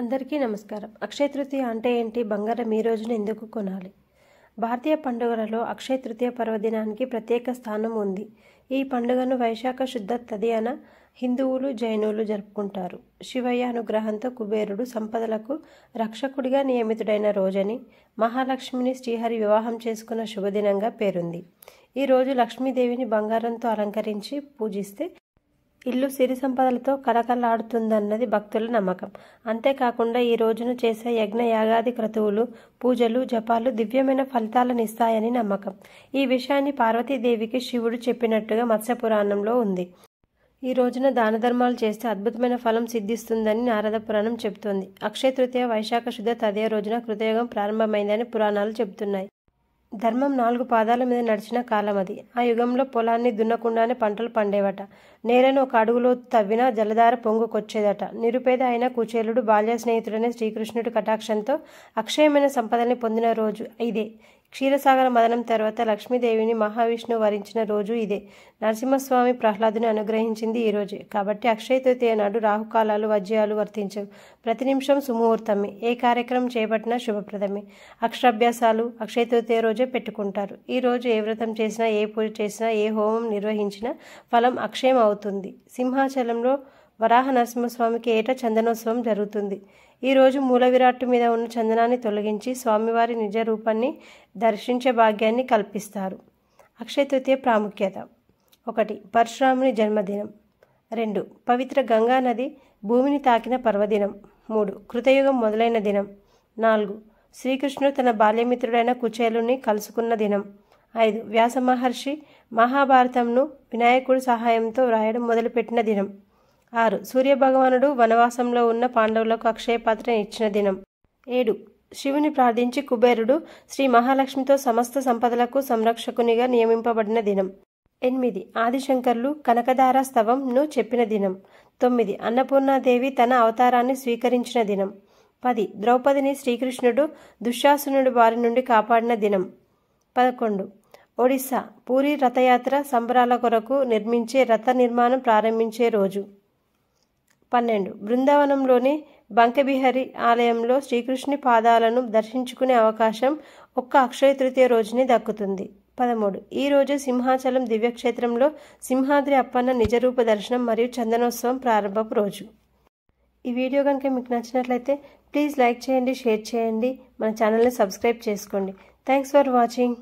అందరికీ నమస్కారం అక్షయ తృతీయ అంటే ఏంటి బంగారం ఈ రోజున ఎందుకు కొనాలి భారతీయ పండుగలలో అక్షయ తృతీయ పర్వదినానికి ప్రత్యేక స్థానం ఉంది ఈ పండుగను వైశాఖ శుద్ధ తదియాన హిందువులు జైనులు జరుపుకుంటారు శివయ్య అనుగ్రహంతో కుబేరుడు సంపదలకు రక్షకుడిగా నియమితుడైన రోజని మహాలక్ష్మిని శ్రీహరి వివాహం చేసుకున్న శుభదినంగా పేరుంది ఈ రోజు లక్ష్మీదేవిని బంగారంతో అలంకరించి పూజిస్తే ఇల్లు సిరి సంపదలతో కలకలాడుతుందన్నది భక్తుల నమ్మకం అంతేకాకుండా ఈ రోజును చేసే యజ్ఞ యాగాది క్రతువులు పూజలు జపాలు దివ్యమైన ఫలితాలనిస్తాయని నమ్మకం ఈ విషయాన్ని పార్వతీదేవికి శివుడు చెప్పినట్టుగా మత్స్యపురాణంలో ఉంది ఈ రోజున దాన ధర్మాలు చేస్తే అద్భుతమైన ఫలం సిద్ధిస్తుందని నారద పురాణం చెబుతోంది అక్షయ తృతీయ వైశాఖ శుద్ధ తదే రోజున కృతయోగం ప్రారంభమైందని పురాణాలు చెబుతున్నాయి ధర్మం నాలుగు పాదాల మీద నడిచిన కాలం అది ఆ యుగంలో పొలాన్ని దున్నకుండానే పంటలు పండేవట నేలను ఒక అడుగులో తవ్విన జలధార పొంగుకొచ్చేదట నిరుపేద అయిన కుచేలుడు బాల్య స్నేహితుడనే శ్రీకృష్ణుడి కటాక్షంతో అక్షయమైన సంపదని పొందిన రోజు ఇదే క్షీరసాగర మదనం తర్వాత లక్ష్మీదేవిని మహావిష్ణువు వరించిన రోజు ఇదే నరసింహస్వామి ప్రహ్లాదుని అనుగ్రహించింది ఈ రోజే కాబట్టి అక్షయ తృతీయ నాడు రాహుకాలాలు వజ్యాలు వర్తించవు ప్రతి నిమిషం సుముహూర్తమే ఏ కార్యక్రమం చేపట్టినా శుభప్రదమే అక్షరాభ్యాసాలు అక్షయ తృతీయ రోజే పెట్టుకుంటారు ఈ రోజు ఏ వ్రతం చేసినా ఏ పూజ చేసినా ఏ హోమం నిర్వహించినా ఫలం అక్షయం అవుతుంది సింహాచలంలో వరాహ నరసింహస్వామికి ఏటా చందనోత్సవం జరుగుతుంది ఈరోజు మూల విరాట్టు మీద ఉన్న చందనాన్ని తొలగించి స్వామివారి నిజ రూపాన్ని దర్శించే భాగ్యాన్ని కల్పిస్తారు అక్షయ తృతీయ ప్రాముఖ్యత ఒకటి పరశురాముని జన్మదినం రెండు పవిత్ర గంగా నది భూమిని తాకిన పర్వదినం మూడు కృతయుగం మొదలైన దినం నాలుగు శ్రీకృష్ణుడు తన బాల్యమిత్రుడైన కుచేలుని కలుసుకున్న దినం ఐదు వ్యాస మహర్షి మహాభారతంను వినాయకుడి సహాయంతో వ్రాయడం మొదలుపెట్టిన దినం ఆరు సూర్యభగవానుడు వనవాసంలో ఉన్న పాండవులకు అక్షయ పాత్రను ఇచ్చిన దినం ఏడు శివుని ప్రార్థించి కుబేరుడు శ్రీ మహాలక్ష్మితో సమస్త సంపదలకు సంరక్షకునిగా నియమింపబడిన దినం ఎనిమిది ఆదిశంకర్లు కనకదార స్తవంను చెప్పిన దినం తొమ్మిది అన్నపూర్ణాదేవి తన అవతారాన్ని స్వీకరించిన దినం పది ద్రౌపదిని శ్రీకృష్ణుడు దుశ్శాసునుడి బారి నుండి కాపాడిన దినం పదకొండు ఒడిస్సా పూరి రథయాత్ర సంబరాల కొరకు నిర్మించే రథ నిర్మాణం ప్రారంభించే రోజు పన్నెండు బృందావనంలోని బంకబిహరి ఆలయంలో శ్రీకృష్ణుని పాదాలను దర్శించుకునే అవకాశం ఒక్క అక్షయ తృతీయ రోజునే దక్కుతుంది పదమూడు ఈరోజు సింహాచలం దివ్యక్షేత్రంలో సింహాద్రి అప్పన్న నిజరూప దర్శనం మరియు చందనోత్సవం ప్రారంభపు రోజు ఈ వీడియో కనుక మీకు నచ్చినట్లయితే ప్లీజ్ లైక్ చేయండి షేర్ చేయండి మన ఛానల్ని సబ్స్క్రైబ్ చేసుకోండి థ్యాంక్స్ ఫర్ వాచింగ్